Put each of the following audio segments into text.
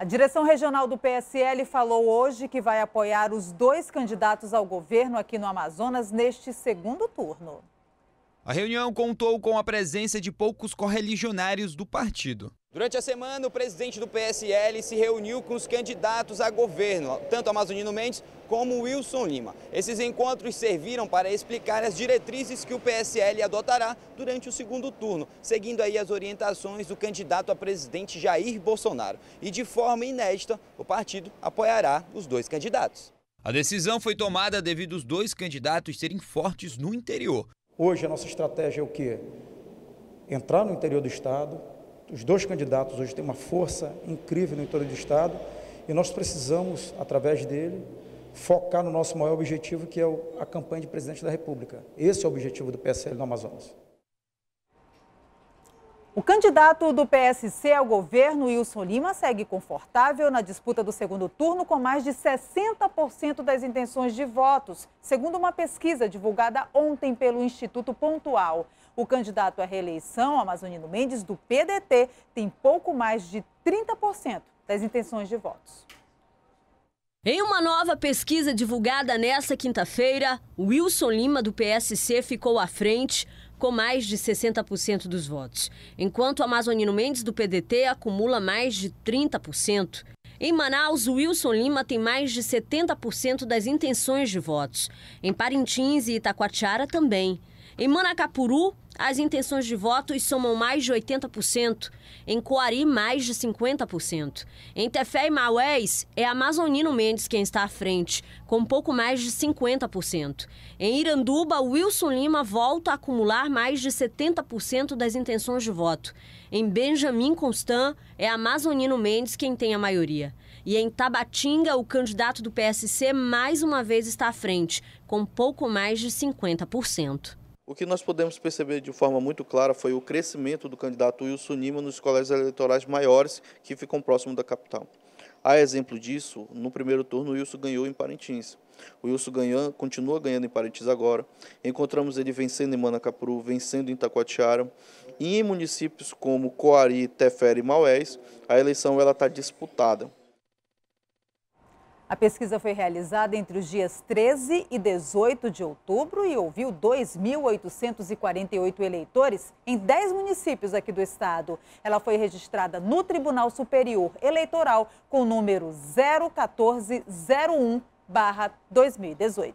A direção regional do PSL falou hoje que vai apoiar os dois candidatos ao governo aqui no Amazonas neste segundo turno. A reunião contou com a presença de poucos correligionários do partido. Durante a semana, o presidente do PSL se reuniu com os candidatos a governo, tanto Amazonino Mendes como Wilson Lima. Esses encontros serviram para explicar as diretrizes que o PSL adotará durante o segundo turno, seguindo aí as orientações do candidato a presidente Jair Bolsonaro. E de forma inédita, o partido apoiará os dois candidatos. A decisão foi tomada devido os dois candidatos serem fortes no interior. Hoje a nossa estratégia é o quê? Entrar no interior do Estado. Os dois candidatos hoje têm uma força incrível no interior do Estado e nós precisamos, através dele, focar no nosso maior objetivo, que é a campanha de presidente da República. Esse é o objetivo do PSL no Amazonas. O candidato do PSC ao governo, Wilson Lima, segue confortável na disputa do segundo turno com mais de 60% das intenções de votos, segundo uma pesquisa divulgada ontem pelo Instituto Pontual. O candidato à reeleição, Amazonino Mendes, do PDT, tem pouco mais de 30% das intenções de votos. Em uma nova pesquisa divulgada nesta quinta-feira, Wilson Lima, do PSC, ficou à frente com mais de 60% dos votos, enquanto Amazonino Mendes, do PDT, acumula mais de 30%. Em Manaus, Wilson Lima tem mais de 70% das intenções de votos. Em Parintins e Itacoatiara também. Em Manacapuru, as intenções de votos somam mais de 80%, em Coari, mais de 50%. Em Tefé e Maués, é Amazonino Mendes quem está à frente, com pouco mais de 50%. Em Iranduba, Wilson Lima volta a acumular mais de 70% das intenções de voto. Em Benjamin Constant, é Amazonino Mendes quem tem a maioria. E em Tabatinga, o candidato do PSC mais uma vez está à frente, com pouco mais de 50%. O que nós podemos perceber de forma muito clara foi o crescimento do candidato Wilson Lima nos colégios eleitorais maiores que ficam próximo da capital. A exemplo disso, no primeiro turno, o Wilson ganhou em Parintins. O Wilson ganha, continua ganhando em Parintins agora. Encontramos ele vencendo em Manacapuru, vencendo em Itacoatiara. E em municípios como Coari, Tefere e Maués, a eleição está disputada. A pesquisa foi realizada entre os dias 13 e 18 de outubro e ouviu 2.848 eleitores em 10 municípios aqui do estado. Ela foi registrada no Tribunal Superior Eleitoral com o número 01401-2018.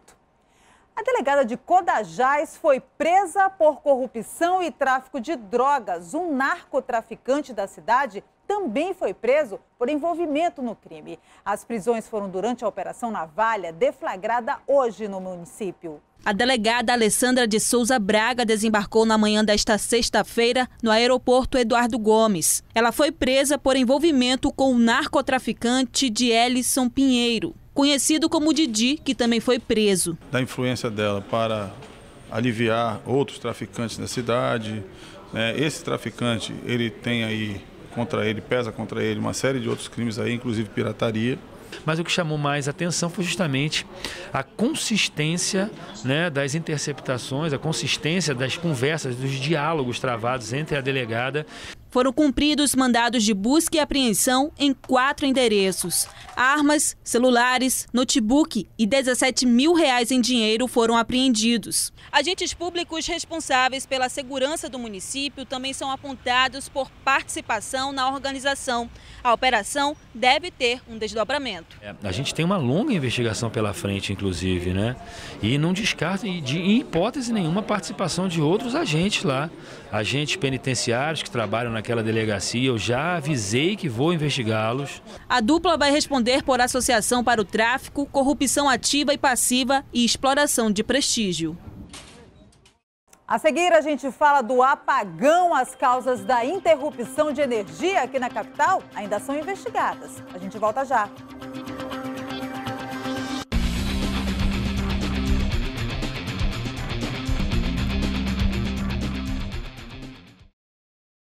A delegada de Codajás foi presa por corrupção e tráfico de drogas. Um narcotraficante da cidade também foi preso por envolvimento no crime. As prisões foram durante a Operação Navalha, deflagrada hoje no município. A delegada Alessandra de Souza Braga desembarcou na manhã desta sexta-feira no aeroporto Eduardo Gomes. Ela foi presa por envolvimento com o narcotraficante de Ellison Pinheiro, conhecido como Didi, que também foi preso. Da influência dela para aliviar outros traficantes da cidade. Né? Esse traficante ele tem aí contra ele, pesa contra ele, uma série de outros crimes aí, inclusive pirataria. Mas o que chamou mais atenção foi justamente a consistência né, das interceptações, a consistência das conversas, dos diálogos travados entre a delegada foram cumpridos mandados de busca e apreensão em quatro endereços. Armas, celulares, notebook e 17 mil reais em dinheiro foram apreendidos. Agentes públicos responsáveis pela segurança do município também são apontados por participação na organização. A operação deve ter um desdobramento. É, a gente tem uma longa investigação pela frente, inclusive, né? E não descarta, de, em hipótese nenhuma, participação de outros agentes lá. Agentes penitenciários que trabalham na naquela delegacia, eu já avisei que vou investigá-los. A dupla vai responder por associação para o tráfico, corrupção ativa e passiva e exploração de prestígio. A seguir, a gente fala do apagão. As causas da interrupção de energia aqui na capital ainda são investigadas. A gente volta já.